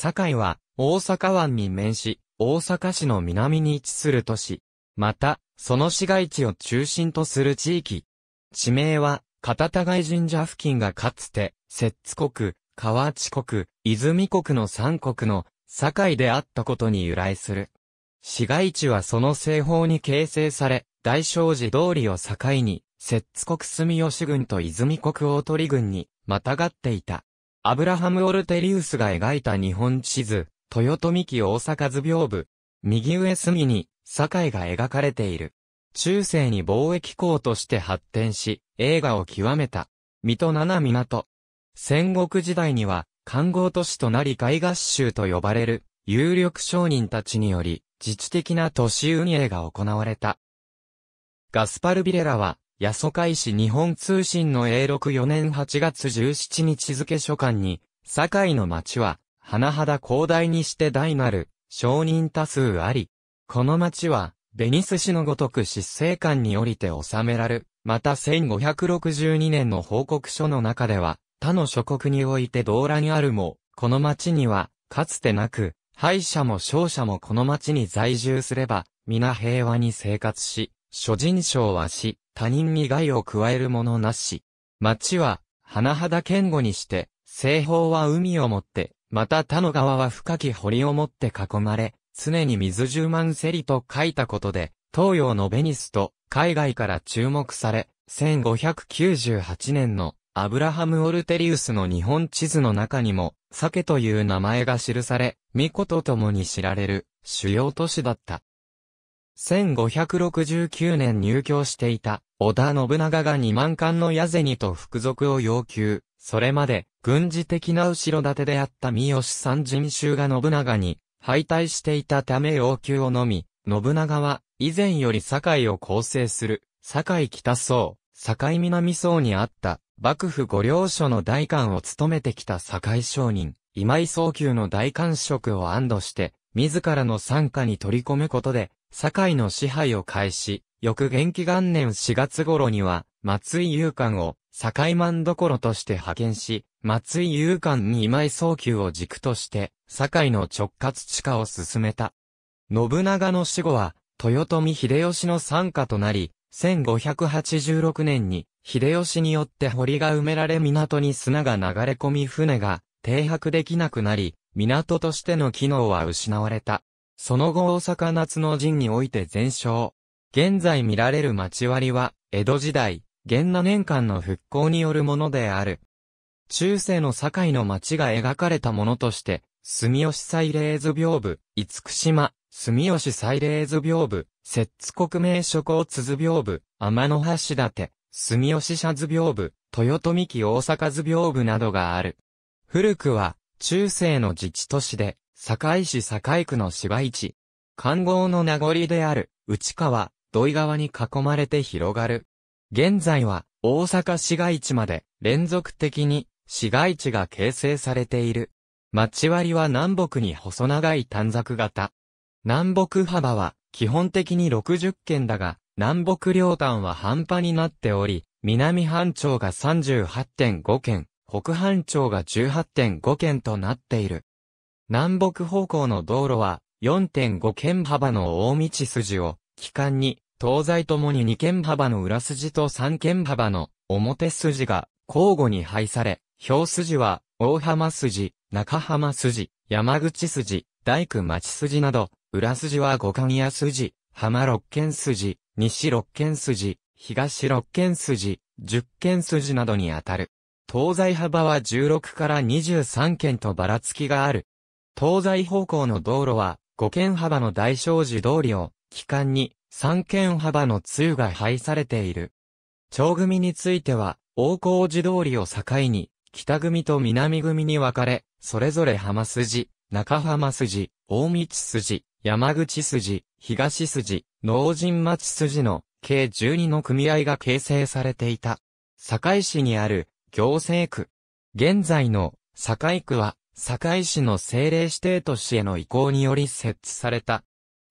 堺は、大阪湾に面し、大阪市の南に位置する都市。また、その市街地を中心とする地域。地名は、片田貝神社付近がかつて、摂津国、河内国、泉国の三国の堺であったことに由来する。市街地はその西方に形成され、大正寺通りを境に、摂津国住吉郡と泉国大鳥郡に、またがっていた。アブラハム・オルテリウスが描いた日本地図、豊臣記大阪図屏風。右上隅に、堺が描かれている。中世に貿易港として発展し、映画を極めた。水戸七港。戦国時代には、観光都市となり海合衆と呼ばれる、有力商人たちにより、自治的な都市運営が行われた。ガスパル・ビレラは、八岡海市日本通信の永禄4年8月17日付書簡に、堺の町は、花だ広大にして大なる、承認多数あり。この町は、ベニス市のごとく失政官におりて収められる。また1562年の報告書の中では、他の諸国において動乱あるも、この町には、かつてなく、敗者も勝者もこの町に在住すれば、皆平和に生活し、諸人称はし、他人に害を加えるものなし。町は、花肌堅固にして、西方は海をもって、また他の川は深き堀をもって囲まれ、常に水十万セリと書いたことで、東洋のベニスと海外から注目され、1598年のアブラハム・オルテリウスの日本地図の中にも、鮭という名前が記され、巫女と共に知られる主要都市だった。1569年入居していた、織田信長が2万貫の矢銭と服属を要求。それまで、軍事的な後ろ盾であった三好三人衆が信長に、敗退していたため要求をのみ、信長は、以前より堺を構成する、堺北層、堺南層にあった、幕府御領所の大官を務めてきた堺商人、今井宗級の大官職を安堵して、自らの参加に取り込むことで、堺の支配を開始、翌元気元年4月頃には、松井勇敢を、堺万所として派遣し、松井勇敢に今井早急を軸として、堺の直轄地下を進めた。信長の死後は、豊臣秀吉の参加となり、1586年に、秀吉によって堀が埋められ港に砂が流れ込み船が停泊できなくなり、港としての機能は失われた。その後大阪夏の陣において全勝。現在見られる町割は、江戸時代、元那年間の復興によるものである。中世の堺の町が描かれたものとして、住吉祭礼図屏風、五島、住吉祭礼図屏風、摂津国名所津図屏風、天の橋立、住吉ャ図屏風、豊臣記大阪図屏風などがある。古くは、中世の自治都市で、堺市堺区の市街地。環号の名残である、内川、土井川に囲まれて広がる。現在は、大阪市街地まで、連続的に、市街地が形成されている。町割は南北に細長い短冊型。南北幅は、基本的に60軒だが、南北両端は半端になっており、南半町が38.5軒、北半町が18.5軒となっている。南北方向の道路は4.5軒幅の大道筋を、機関に、東西ともに2軒幅の裏筋と3軒幅の表筋が交互に配され、表筋は大浜筋、中浜筋、山口筋、大工町筋など、裏筋は五貫屋筋、浜六軒筋、西六軒筋、東六軒筋、十軒筋などにあたる。東西幅は16から23軒とばらつきがある。東西方向の道路は、5軒幅の大正寺通りを、機関に3軒幅の通が配されている。町組については、大光寺通りを境に、北組と南組に分かれ、それぞれ浜筋、中浜筋、大道筋、山口筋、東筋、農人町筋の計12の組合が形成されていた。堺市にある行政区。現在の堺区は堺市の政令指定都市への移行により設置された。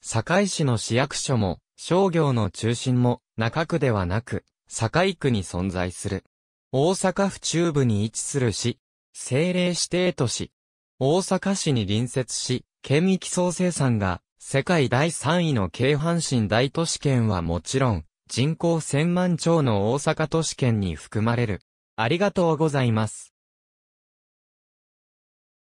堺市の市役所も、商業の中心も、中区ではなく、堺区に存在する。大阪府中部に位置する市、政令指定都市。大阪市に隣接し、県域総生産が、世界第3位の京阪神大都市圏はもちろん、人口1000万超の大阪都市圏に含まれる。ありがとうございます。